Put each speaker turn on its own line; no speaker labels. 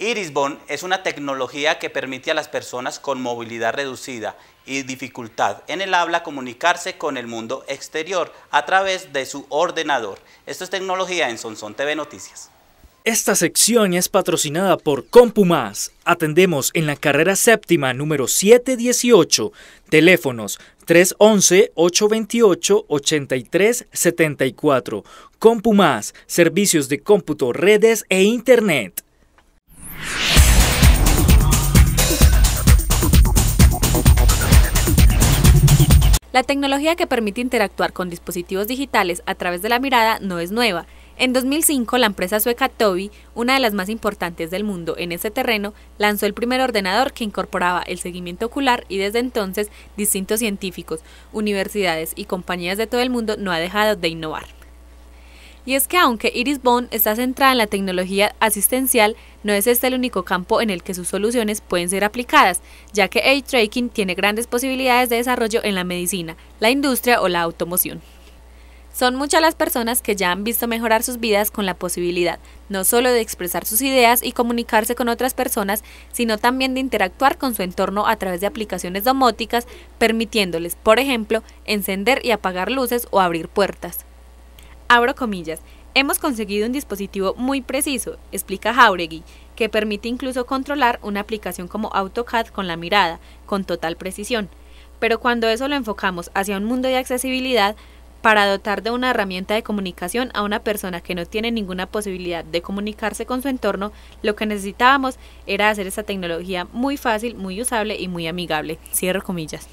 Irisbon es una tecnología que permite a las personas con movilidad reducida y dificultad en el habla comunicarse con el mundo exterior a través de su ordenador. Esto es tecnología en Sonson TV Noticias.
Esta sección es patrocinada por CompuMás. Atendemos en la carrera séptima número 718. Teléfonos 311-828-8374. CompuMás, servicios de cómputo, redes e internet.
La tecnología que permite interactuar con dispositivos digitales a través de la mirada no es nueva. En 2005, la empresa sueca Tobii, una de las más importantes del mundo en ese terreno, lanzó el primer ordenador que incorporaba el seguimiento ocular y desde entonces distintos científicos, universidades y compañías de todo el mundo no ha dejado de innovar. Y es que aunque Iris Bond está centrada en la tecnología asistencial, no es este el único campo en el que sus soluciones pueden ser aplicadas, ya que age tracking tiene grandes posibilidades de desarrollo en la medicina, la industria o la automoción. Son muchas las personas que ya han visto mejorar sus vidas con la posibilidad no solo de expresar sus ideas y comunicarse con otras personas, sino también de interactuar con su entorno a través de aplicaciones domóticas, permitiéndoles, por ejemplo, encender y apagar luces o abrir puertas. Abro comillas. Hemos conseguido un dispositivo muy preciso, explica Jauregui, que permite incluso controlar una aplicación como AutoCAD con la mirada, con total precisión. Pero cuando eso lo enfocamos hacia un mundo de accesibilidad, para dotar de una herramienta de comunicación a una persona que no tiene ninguna posibilidad de comunicarse con su entorno, lo que necesitábamos era hacer esta tecnología muy fácil, muy usable y muy amigable. Cierro comillas.